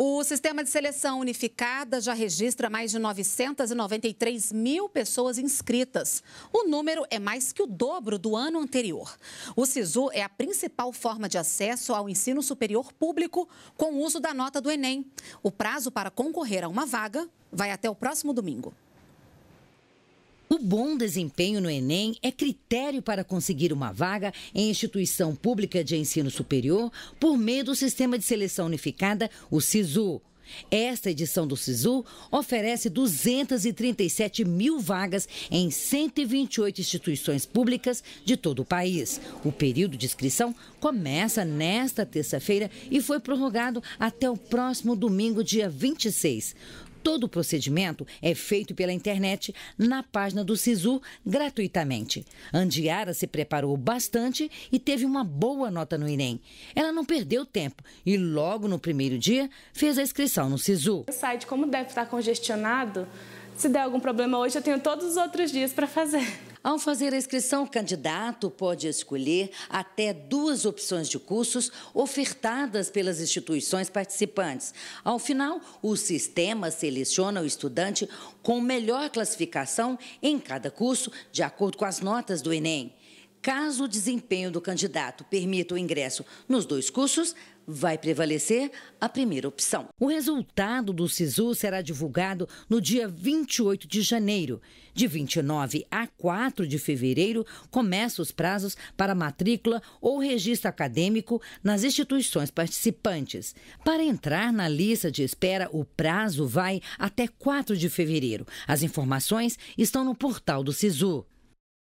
O sistema de seleção unificada já registra mais de 993 mil pessoas inscritas. O número é mais que o dobro do ano anterior. O SISU é a principal forma de acesso ao ensino superior público com o uso da nota do Enem. O prazo para concorrer a uma vaga vai até o próximo domingo. O bom desempenho no Enem é critério para conseguir uma vaga em instituição pública de ensino superior por meio do Sistema de Seleção Unificada, o SISU. Esta edição do SISU oferece 237 mil vagas em 128 instituições públicas de todo o país. O período de inscrição começa nesta terça-feira e foi prorrogado até o próximo domingo, dia 26. Todo o procedimento é feito pela internet na página do SISU gratuitamente. Andiara se preparou bastante e teve uma boa nota no Enem. Ela não perdeu tempo e logo no primeiro dia fez a inscrição no SISU. O site, como deve estar congestionado, se der algum problema hoje, eu tenho todos os outros dias para fazer. Ao fazer a inscrição, o candidato pode escolher até duas opções de cursos ofertadas pelas instituições participantes. Ao final, o sistema seleciona o estudante com melhor classificação em cada curso, de acordo com as notas do Enem. Caso o desempenho do candidato permita o ingresso nos dois cursos, vai prevalecer a primeira opção. O resultado do SISU será divulgado no dia 28 de janeiro. De 29 a 4 de fevereiro, começam os prazos para matrícula ou registro acadêmico nas instituições participantes. Para entrar na lista de espera, o prazo vai até 4 de fevereiro. As informações estão no portal do SISU.